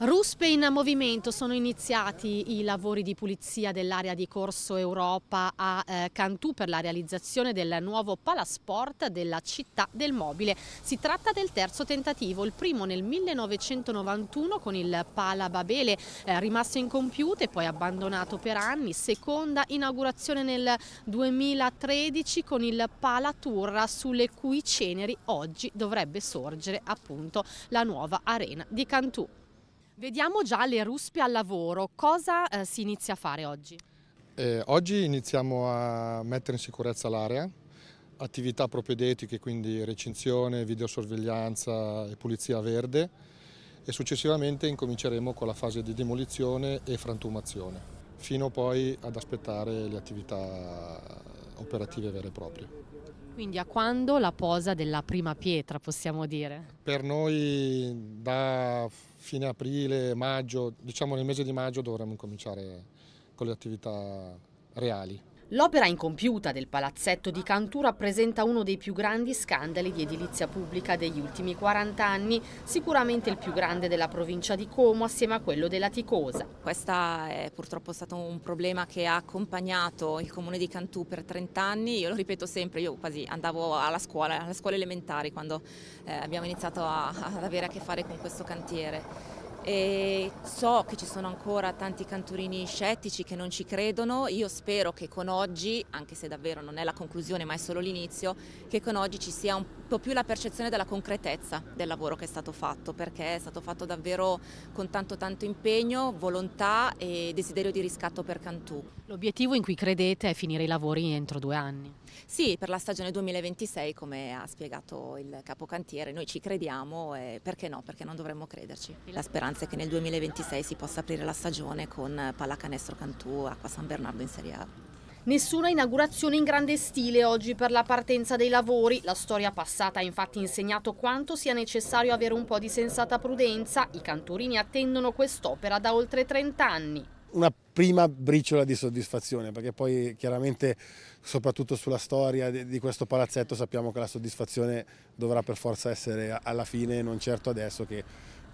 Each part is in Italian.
Ruspe in movimento, sono iniziati i lavori di pulizia dell'area di Corso Europa a eh, Cantù per la realizzazione del nuovo palasport della città del mobile. Si tratta del terzo tentativo, il primo nel 1991 con il Pala Babele eh, rimasto incompiuto e poi abbandonato per anni, seconda inaugurazione nel 2013 con il Pala Turra sulle cui ceneri oggi dovrebbe sorgere appunto la nuova arena di Cantù. Vediamo già le ruspe al lavoro, cosa eh, si inizia a fare oggi? Eh, oggi iniziamo a mettere in sicurezza l'area, attività propedeutiche, quindi recinzione, videosorveglianza e pulizia verde e successivamente incominceremo con la fase di demolizione e frantumazione, fino poi ad aspettare le attività operative vere e proprie. Quindi a quando la posa della prima pietra, possiamo dire? Per noi da fine aprile, maggio, diciamo nel mese di maggio dovremmo cominciare con le attività reali. L'opera incompiuta del palazzetto di Cantù rappresenta uno dei più grandi scandali di edilizia pubblica degli ultimi 40 anni, sicuramente il più grande della provincia di Como assieme a quello della Ticosa. Questo è purtroppo stato un problema che ha accompagnato il comune di Cantù per 30 anni, io lo ripeto sempre, io quasi andavo alla scuola, alle scuole elementari quando eh, abbiamo iniziato ad avere a che fare con questo cantiere. E so che ci sono ancora tanti canturini scettici che non ci credono, io spero che con oggi, anche se davvero non è la conclusione ma è solo l'inizio, che con oggi ci sia un po' più la percezione della concretezza del lavoro che è stato fatto, perché è stato fatto davvero con tanto tanto impegno, volontà e desiderio di riscatto per Cantù. L'obiettivo in cui credete è finire i lavori entro due anni? Sì, per la stagione 2026 come ha spiegato il capocantiere, noi ci crediamo e perché no, perché non dovremmo crederci, la speranza speranze che nel 2026 si possa aprire la stagione con Pallacanestro Cantù, Acqua San Bernardo in Serie A. Nessuna inaugurazione in grande stile oggi per la partenza dei lavori. La storia passata ha infatti insegnato quanto sia necessario avere un po' di sensata prudenza. I canturini attendono quest'opera da oltre 30 anni una prima briciola di soddisfazione perché poi chiaramente soprattutto sulla storia di, questo palazzetto sappiamo che la soddisfazione dovrà per forza essere alla fine non certo adesso che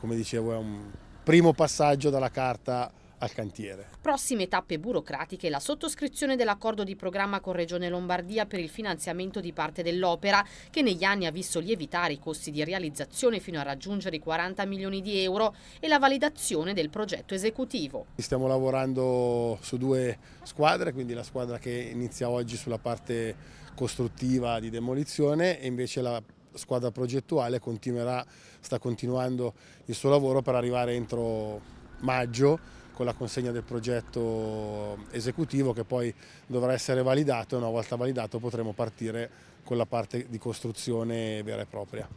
come dicevo, è un primo passaggio dalla carta al cantiere. Prossime tappe burocratiche la sottoscrizione dell'accordo di programma con Regione Lombardia per il finanziamento di parte dell'opera, che negli anni ha visto lievitare i costi di realizzazione fino a raggiungere i 40 milioni di euro, e la validazione del progetto esecutivo. Stiamo lavorando su due squadre, quindi la squadra che inizia oggi sulla parte costruttiva di demolizione e invece la squadra progettuale sta continuando il suo lavoro per arrivare entro maggio con la consegna del progetto esecutivo che poi dovrà essere validato e una volta validato potremo partire con la parte di costruzione vera e propria.